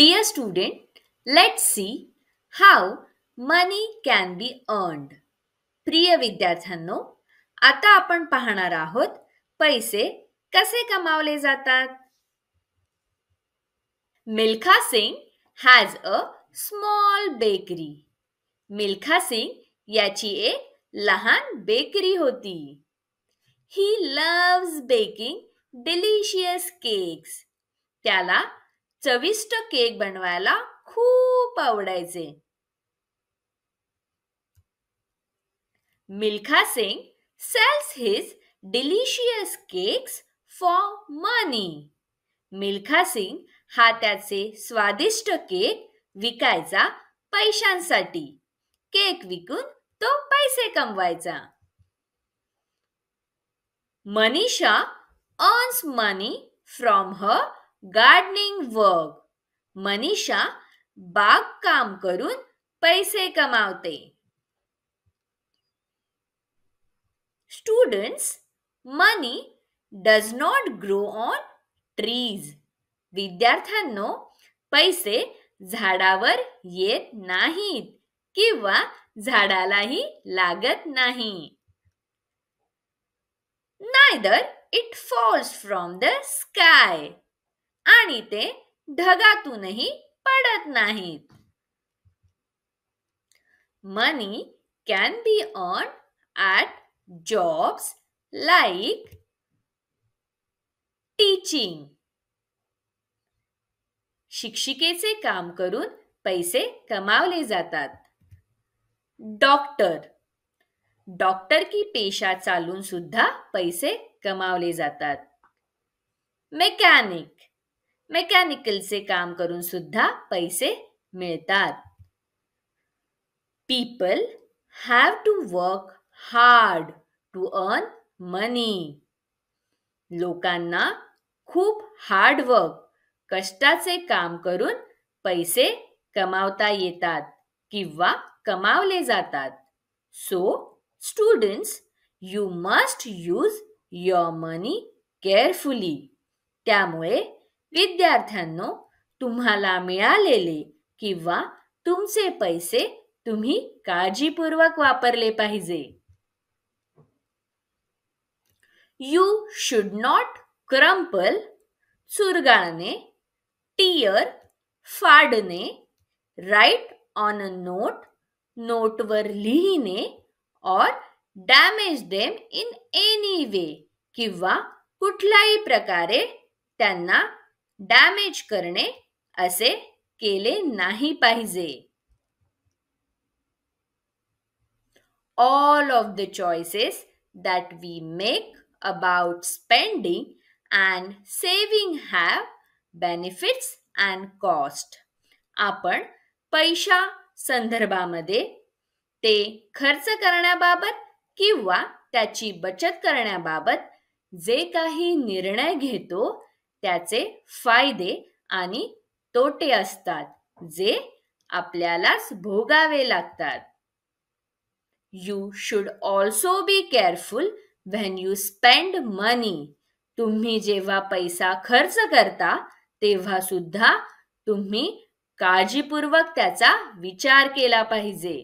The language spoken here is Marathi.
Dear student, let's see how money can be earned प्रिय विद्यार्थ्यांनो आता आपण पाहणार आहोत पैसे कसे कमावले जातात Milkha Singh has a small bakery Milkha Singh याची एक लहान बेकरी होती he loves baking delicious cakes त्याला चविष्ट केक बनवायला खूप आवडायचे Milkha Singh sells his delicious cakes for money Milkha Singh हा त्याचे स्वादिष्ट केक विकायचा पैशांसाठी केक विकून तो पैसे कमवायचा Manisha earns money from her gardening work Manisha बाग काम करून पैसे कमावते students money does not grow on trees विद्यार्थ्यांनो पैसे झाडावर येत नाहीत किंवा झाडालाही लागत नाही neither it falls from the sky आणि ते ढगातूनही पडत नाहीत money can be on at jobs like teaching शिक्षिकेचे काम करून पैसे कमावले जातात डॉक्टर डॉक्टर की पेशा चालून सुद्धा पैसे कमावले जातात मेकॅनिक से काम करून सुद्धा पैसे मिळतात people have to work hard to earn money लोकांना खूप हार्डवर्क कष्टाचे काम करून पैसे कमावता येतात किंवा कमावले जातात so students you must use your money carefully त्यामुळे विद्यार्थ्यांनो तुम्हाला मिळालेले किंवा तुमचे पैसे तुम्ही काळजीपूर्वक वापरले पाहिजे यू शुड नॉट क्रम्पल चुरगाळणे टियर फाडणे राईट ऑन अ नोट नोटवर लिहिणे or damage them in any way किंवा कुठल्याही प्रकारे त्यांना डॅमेज करणे असे केले नाही पाहिजे all of the choices that we make about spending and saving have benefits and cost आपण पैशा संदर्भामध्ये ते खर्च करण्याबाबत किंवा त्याची बचत करण्याबाबत जे काही निर्णय घेतो त्याचे फायदे आणि तोटे असतात जे आपल्यालाच भोगावे लागतात you should also be careful when you spend money तुम्ही जेव्हा पैसा खर्च करता तेव्हा सुद्धा तुम्ही काळजीपूर्वक त्याचा विचार केला पाहिजे